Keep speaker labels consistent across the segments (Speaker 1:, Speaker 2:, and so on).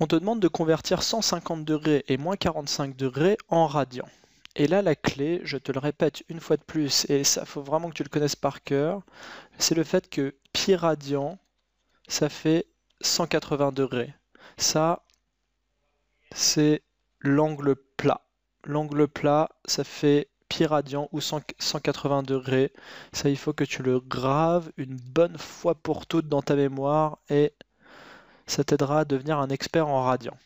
Speaker 1: On te demande de convertir 150 degrés et moins 45 degrés en radians. Et là, la clé, je te le répète une fois de plus, et ça faut vraiment que tu le connaisses par cœur, c'est le fait que pi radians, ça fait 180 degrés. Ça, c'est l'angle plat. L'angle plat, ça fait pi radians ou 180 degrés. Ça, il faut que tu le graves une bonne fois pour toutes dans ta mémoire et ça t'aidera à devenir un expert en radiant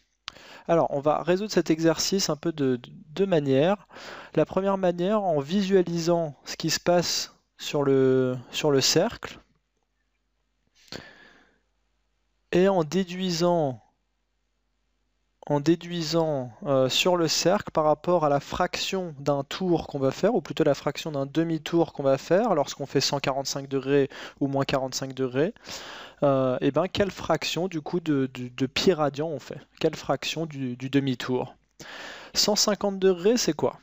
Speaker 1: Alors, on va résoudre cet exercice un peu de deux manières. La première manière, en visualisant ce qui se passe sur le, sur le cercle et en déduisant en déduisant euh, sur le cercle par rapport à la fraction d'un tour qu'on va faire, ou plutôt la fraction d'un demi-tour qu'on va faire lorsqu'on fait 145 degrés ou moins 45 degrés, et euh, eh ben quelle fraction du coup de, de, pi radian on fait Quelle fraction du, du demi-tour 150 degrés, c'est quoi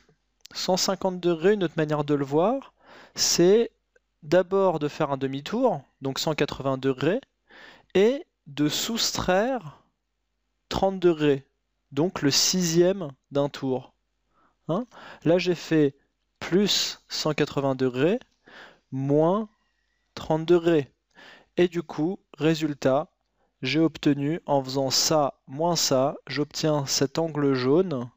Speaker 1: 150 degrés, une autre manière de le voir, c'est d'abord de faire un demi-tour, donc 180 degrés, et de soustraire 30 degrés donc le sixième d'un tour. Hein Là, j'ai fait plus 180 degrés, moins 30 degrés. Et du coup, résultat, j'ai obtenu, en faisant ça moins ça, j'obtiens cet angle jaune,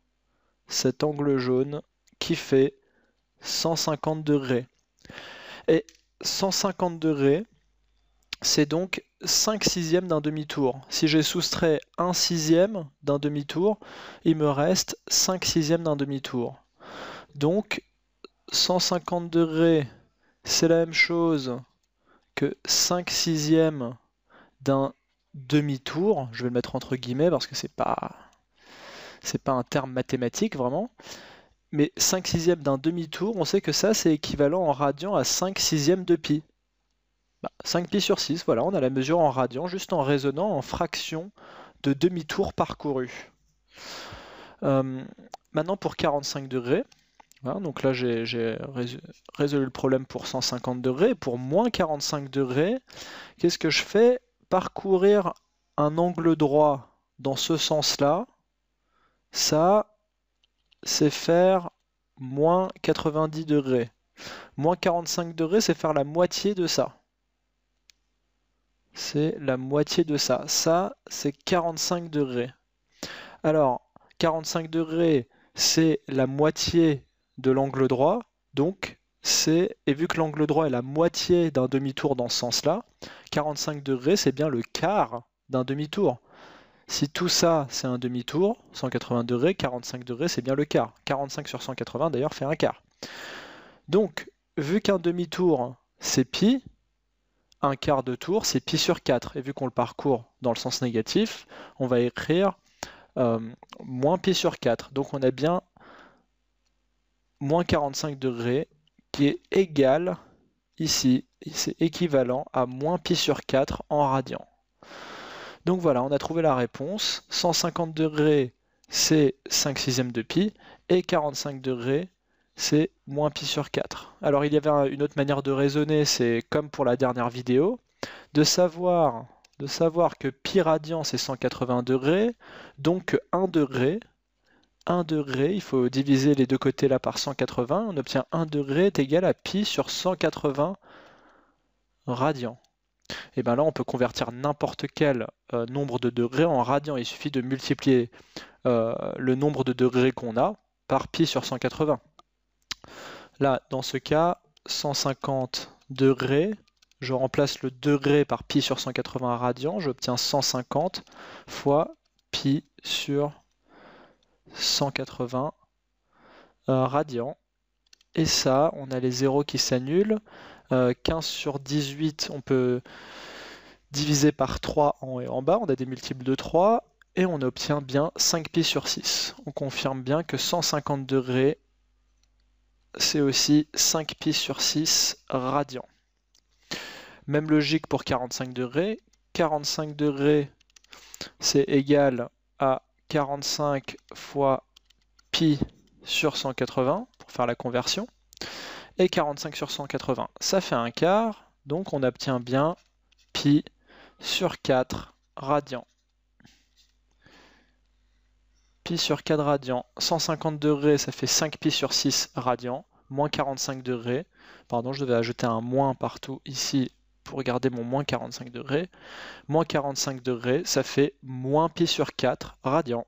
Speaker 1: cet angle jaune qui fait 150 degrés. Et 150 degrés, c'est donc 5 sixièmes d'un demi-tour. Si j'ai soustrait 1 sixième d'un demi-tour, il me reste 5 sixièmes d'un demi-tour. Donc 150 degrés, c'est la même chose que 5 sixièmes d'un demi-tour. Je vais le mettre entre guillemets parce que c'est pas c'est pas un terme mathématique vraiment. Mais 5 sixièmes d'un demi-tour, on sait que ça c'est équivalent en radian à 5 sixièmes de pi. 5 bah, pi sur 6, voilà, on a la mesure en radian, juste en raisonnant en fraction de demi-tour parcouru. Euh, maintenant pour 45 degrés, hein, donc là j'ai résolu le problème pour 150 degrés, pour moins 45 degrés, qu'est-ce que je fais Parcourir un angle droit dans ce sens-là, ça c'est faire moins 90 degrés. Moins 45 degrés, c'est faire la moitié de ça c'est la moitié de ça. Ça, c'est 45 degrés. Alors, 45 degrés, c'est la moitié de l'angle droit, donc c'est, et vu que l'angle droit est la moitié d'un demi-tour dans ce sens-là, 45 degrés, c'est bien le quart d'un demi-tour. Si tout ça, c'est un demi-tour, 180 degrés, 45 degrés, c'est bien le quart. 45 sur 180, d'ailleurs, fait un quart. Donc, vu qu'un demi-tour, c'est pi, un quart de tour, c'est pi sur 4. Et vu qu'on le parcourt dans le sens négatif, on va écrire euh, moins pi sur 4. Donc on a bien moins 45 degrés qui est égal ici, c'est équivalent à moins pi sur 4 en radian. Donc voilà, on a trouvé la réponse. 150 degrés, c'est 5 sixièmes de pi, et 45 degrés, c'est moins pi sur 4. Alors il y avait une autre manière de raisonner, c'est comme pour la dernière vidéo, de savoir, de savoir que pi radian c'est 180 degrés, donc 1 degré, degré, il faut diviser les deux côtés là par 180, on obtient 1 degré est égal à pi sur 180 radian. Et bien là, on peut convertir n'importe quel euh, nombre de degrés en radian. Il suffit de multiplier euh, le nombre de degrés qu'on a par pi sur 180. Là, dans ce cas, 150 degrés, je remplace le degré par pi sur 180 radians, j'obtiens 150 fois pi sur 180 euh, radians. Et ça, on a les zéros qui s'annulent. 15 euh, sur 18, on peut diviser par 3 en haut et en bas, on a des multiples de 3, et on obtient bien 5 pi sur 6. On confirme bien que 150 degrés c'est aussi 5 pi sur 6 radians. Même logique pour 45 degrés. 45 degrés, c'est égal à 45 fois pi sur 180 pour faire la conversion. Et 45 sur 180, ça fait un quart. Donc on obtient bien pi sur 4 radians pi sur 4 radian, 150 degrés, ça fait 5 pi sur 6 radian, moins 45 degrés. Pardon, je devais ajouter un moins partout ici pour garder mon moins 45 degrés. Moins 45 degrés, ça fait moins pi sur 4 radian.